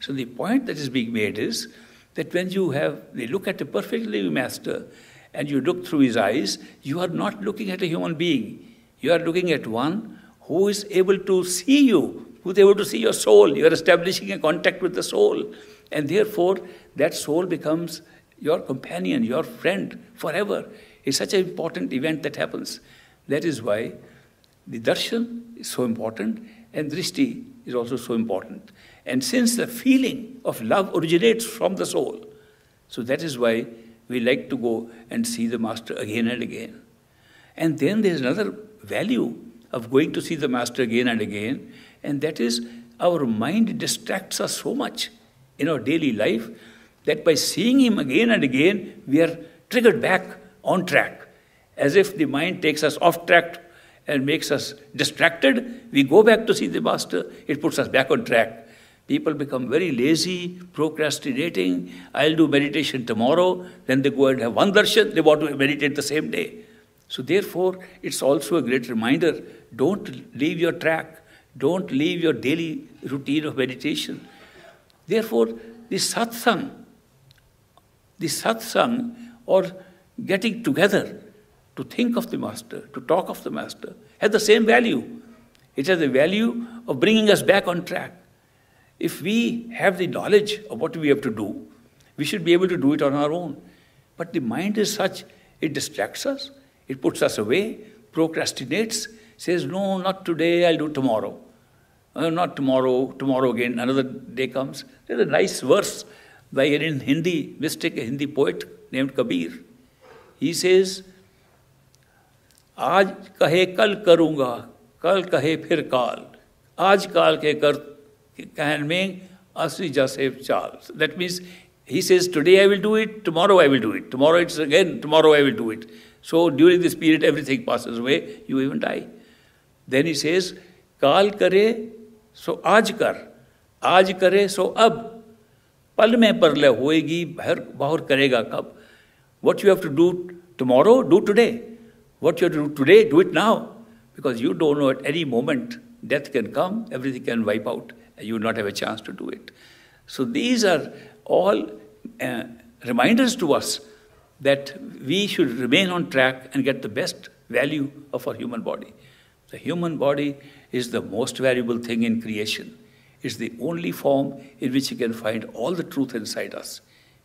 So the point that is being made is that when you have, they look at a perfectly master and you look through his eyes, you are not looking at a human being. You are looking at one who is able to see you, who's able to see your soul. You are establishing a contact with the soul. And therefore, that soul becomes your companion, your friend forever. It's such an important event that happens. That is why the darshan is so important and drishti is also so important. And since the feeling of love originates from the soul, so that is why we like to go and see the master again and again. And then there's another value of going to see the master again and again, and that is our mind distracts us so much in our daily life that by seeing him again and again, we are triggered back on track, as if the mind takes us off track and makes us distracted, we go back to see the master, it puts us back on track. People become very lazy, procrastinating. I'll do meditation tomorrow. Then they go and have one darshan, they want to meditate the same day. So, therefore, it's also a great reminder don't leave your track, don't leave your daily routine of meditation. Therefore, the satsang, the satsang or getting together to think of the Master, to talk of the Master, has the same value. It has the value of bringing us back on track. If we have the knowledge of what we have to do, we should be able to do it on our own. But the mind is such, it distracts us, it puts us away, procrastinates, says, No, not today, I'll do tomorrow. Uh, not tomorrow, tomorrow again, another day comes. There's a nice verse by an Hindi mystic, a Hindi poet named Kabir. He says, आज कहे कल करूँगा कल कहे फिर काल आज काल के कर कहन में असी जैसे चाल that means he says today I will do it tomorrow I will do it tomorrow it's again tomorrow I will do it so during this period everything passes away you even die then he says काल करे सो आज कर आज करे सो अब पल में परलय होएगी भर बाहर करेगा कब what you have to do tomorrow do today What you do today, do it now, because you don't know at any moment death can come, everything can wipe out, and you will not have a chance to do it. So these are all uh, reminders to us that we should remain on track and get the best value of our human body. The human body is the most valuable thing in creation. It's the only form in which we can find all the truth inside us.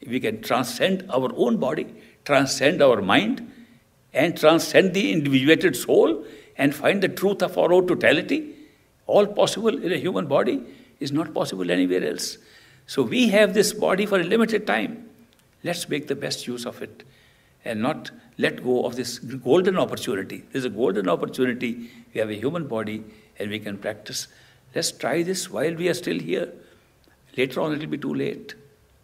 We can transcend our own body, transcend our mind, and transcend the individuated soul and find the truth of our own totality, all possible in a human body is not possible anywhere else. So we have this body for a limited time. Let's make the best use of it and not let go of this golden opportunity. There's a golden opportunity. We have a human body and we can practice. Let's try this while we are still here. Later on, it'll be too late.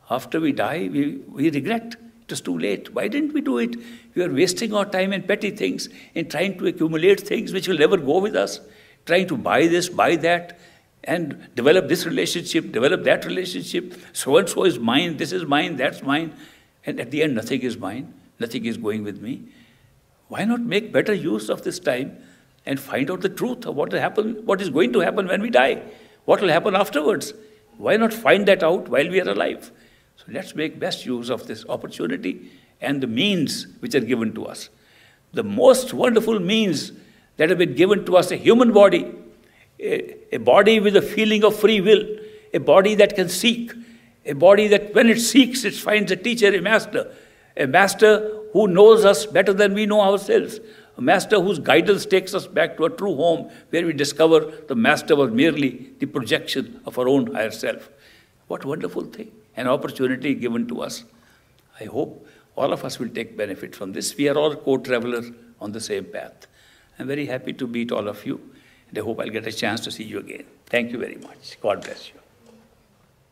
After we die, we, we regret. It is too late. Why didn't we do it? We are wasting our time in petty things, in trying to accumulate things which will never go with us, trying to buy this, buy that, and develop this relationship, develop that relationship. So and so is mine, this is mine, that's mine. And at the end, nothing is mine, nothing is going with me. Why not make better use of this time and find out the truth of what, will happen, what is going to happen when we die? What will happen afterwards? Why not find that out while we are alive? So let's make best use of this opportunity and the means which are given to us. The most wonderful means that have been given to us a human body, a, a body with a feeling of free will, a body that can seek, a body that when it seeks, it finds a teacher, a master, a master who knows us better than we know ourselves, a master whose guidance takes us back to a true home where we discover the master was merely the projection of our own higher self. What wonderful thing an opportunity given to us. I hope all of us will take benefit from this. We are all co travelers on the same path. I'm very happy to meet all of you, and I hope I'll get a chance to see you again. Thank you very much. God bless you.